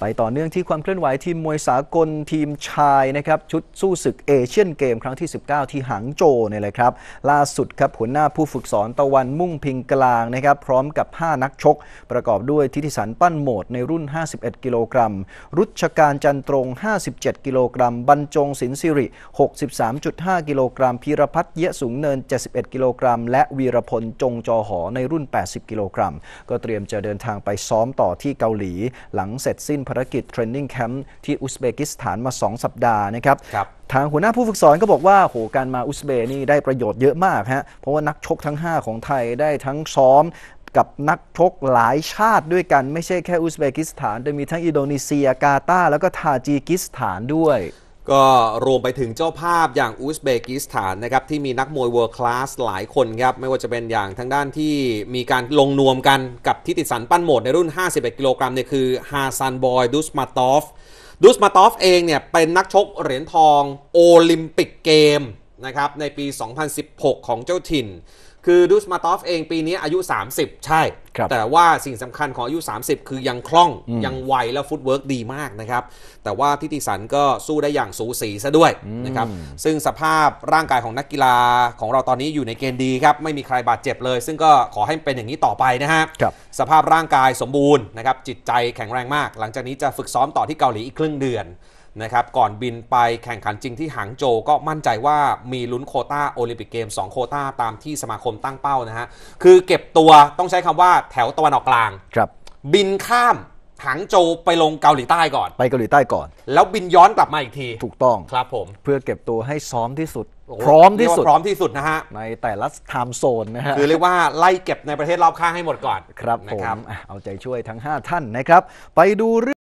ไปต่อเนื่องที่ความเคลื่อนไหวทีมมวยสากลทีมชายนะครับชุดสู้ศึกเอเชียนเกม ครั้งที่ 19 ที่หางโจเนี่ยแหละครับล่าสุดครับหัวหน้าผู้ฝึกสอนตะวันมุ่งพิงกลางนะครับพร้อมกับ 5 นักชก ประกอบด้วยทิติสันปั้นโหมดในรุ่น 51 กิโลกรัมรุชการจันตรง 57 กิโลกรัมบรรจงสินสิริ 63.5กิโลกรัมพีรพัฒน์เยะสูงเนิน 71กิโลกรัมและวีรพลจงจอหอในรุ่น80กิโลกรัมก็เตรียมจะเดินทางไปซ้อมต่อที่เกาหลีหลังเสร็จสิ้นภารกิจเทรนนิ่งแคมป์ที่อุซเบกิสถานมา 2 สัปดาห์นะครับรบทางหัวหน้าผู้ฝึกสอนก็บอกว่าโหการมาอุซเบนี่ได้ประโยชน์เยอะมากฮะ เพราะว่านักชกทั้ง 5 ของไทยได้ทั้งซ้อมกับนักชกหลายชาติด้วยกัน ไม่ใช่แค่อุซเบกิสถาน แต่มีทั้งอินโดนีเซีย กาตาร์แล้วก็ทาจิกิสถานด้วยก็รวมไปถึงเจ้าภาพอย่างอุซเบกิสถานนะครับ ที่มีนักมวยเวิร์คลาสหลายคนครับ ไม่ว่าจะเป็นอย่างทางด้านที่มีการลงนวมกันกับทิติสันปั้นโหมดในรุ่น 51 กิโลกรัมเนี่ยคือฮาซันบอยดุสมาตอฟดุสมาตอฟเองเนี่ยเป็นนักชกเหรียญทองโอลิมปิกเกมนะครับในปี 2016 ของเจ้าถิ่น คือดุสมาตอฟเองปีนี้อายุ 30 ใช่แต่ว่าสิ่งสำคัญของอายุ30คือยังคล่องยังไวและฟุตเวิร์กดีมากนะครับแต่ว่าทิติสันก็สู้ได้อย่างสูสีซะด้วยนะครับซึ่งสภาพร่างกายของนักกีฬาของเราตอนนี้อยู่ในเกณฑ์ดีครับไม่มีใครบาดเจ็บเลย ซึ่งก็ขอให้เป็นอย่างนี้ต่อไปนะฮะสภาพร่างกายสมบูรณ์นะครับจิตใจแข็งแรงมาก หลังจากนี้จะฝึกซ้อมต่อที่เกาหลีอีกครึ่งเดือนนะครับก่อนบินไปแข่งขันจริงที่หางโจวก็มั่นใจว่ามีลุ้นโคต้าโอลิมปิกเกม2โคต้าตามที่สมาคมตั้งเป้านะฮะ คือเก็บตัวต้องใช้คำว่าแถวตะวันออกกลาง ครับ บินข้ามหางโจวไปลงเกาหลีใต้ก่อน ไปเกาหลีใต้ก่อน แล้วบินย้อนกลับมาอีกที ถูกต้องครับผมเพื่อเก็บตัวให้ซ้อมที่สุดพร้อมที่สุดพร้อมที่สุดนะฮะในแต่ละไทม์โซนนะฮะคือเรียกว่าไล่เก็บในประเทศรอบข้างให้หมดก่อนครับผมเอาใจช่วยทั้ง 5 ท่านนะครับไปดูเรื่อง